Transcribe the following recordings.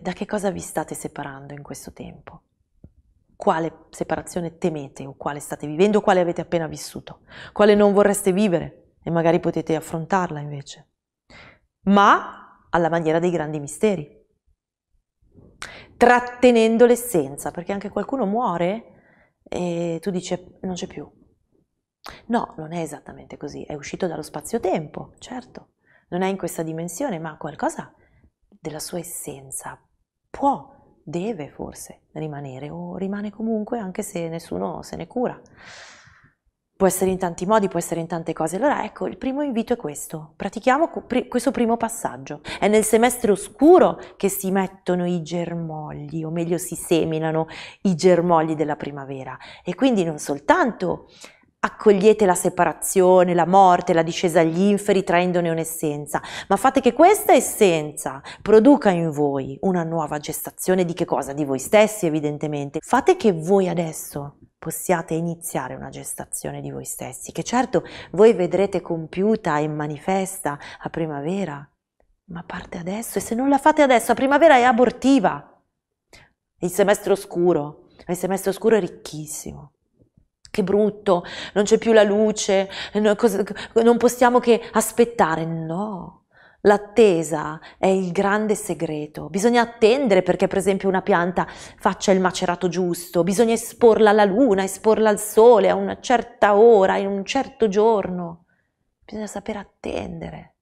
Da che cosa vi state separando in questo tempo? Quale separazione temete o quale state vivendo o quale avete appena vissuto? Quale non vorreste vivere e magari potete affrontarla invece? Ma alla maniera dei grandi misteri. Trattenendo l'essenza, perché anche qualcuno muore e tu dici non c'è più. No, non è esattamente così, è uscito dallo spazio-tempo, certo, non è in questa dimensione, ma qualcosa della sua essenza può, deve forse rimanere o rimane comunque anche se nessuno se ne cura. Può essere in tanti modi, può essere in tante cose. Allora ecco, il primo invito è questo. Pratichiamo questo primo passaggio. È nel semestre oscuro che si mettono i germogli, o meglio si seminano i germogli della primavera. E quindi non soltanto accogliete la separazione, la morte, la discesa agli inferi traendone un'essenza, ma fate che questa essenza produca in voi una nuova gestazione di che cosa? Di voi stessi evidentemente. Fate che voi adesso possiate iniziare una gestazione di voi stessi, che certo voi vedrete compiuta e manifesta a primavera, ma parte adesso e se non la fate adesso, a primavera è abortiva. Il semestre oscuro, il semestre oscuro è ricchissimo che brutto, non c'è più la luce, non possiamo che aspettare. No, l'attesa è il grande segreto. Bisogna attendere perché per esempio una pianta faccia il macerato giusto, bisogna esporla alla luna, esporla al sole a una certa ora, in un certo giorno. Bisogna saper attendere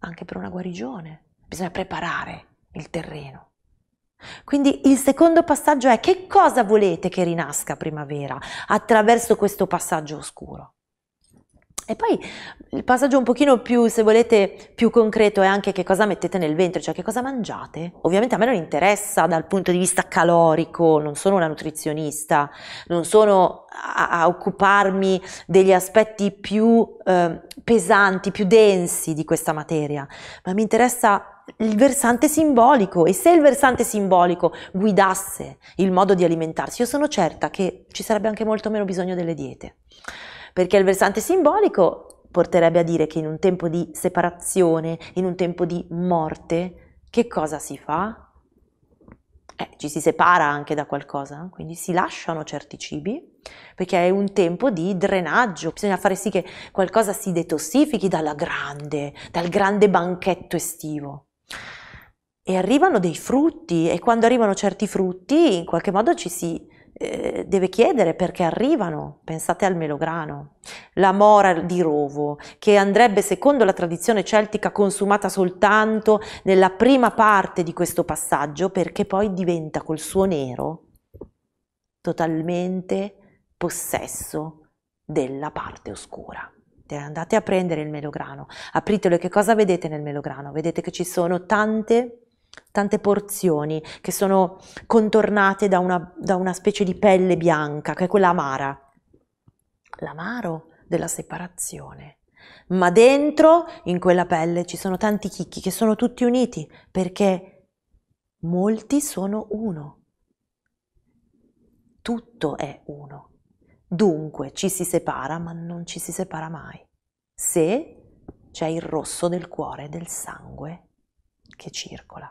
anche per una guarigione, bisogna preparare il terreno. Quindi il secondo passaggio è che cosa volete che rinasca primavera attraverso questo passaggio oscuro? E poi il passaggio un pochino più, se volete, più concreto è anche che cosa mettete nel ventre, cioè che cosa mangiate. Ovviamente a me non interessa dal punto di vista calorico, non sono una nutrizionista, non sono a, a occuparmi degli aspetti più eh, pesanti, più densi di questa materia, ma mi interessa il versante simbolico e se il versante simbolico guidasse il modo di alimentarsi, io sono certa che ci sarebbe anche molto meno bisogno delle diete, perché il versante simbolico porterebbe a dire che in un tempo di separazione, in un tempo di morte, che cosa si fa? Eh, ci si separa anche da qualcosa, quindi si lasciano certi cibi perché è un tempo di drenaggio, bisogna fare sì che qualcosa si detossifichi dalla grande, dal grande banchetto estivo. E arrivano dei frutti e quando arrivano certi frutti in qualche modo ci si eh, deve chiedere perché arrivano. Pensate al melograno, la mora di Rovo, che andrebbe secondo la tradizione celtica consumata soltanto nella prima parte di questo passaggio perché poi diventa col suo nero totalmente possesso della parte oscura niente, andate a prendere il melograno, apritelo e che cosa vedete nel melograno? Vedete che ci sono tante tante porzioni che sono contornate da una, da una specie di pelle bianca, che è quella amara, l'amaro della separazione. Ma dentro, in quella pelle, ci sono tanti chicchi che sono tutti uniti, perché molti sono uno. Tutto è uno. Dunque ci si separa, ma non ci si separa mai, se c'è il rosso del cuore del sangue che circola.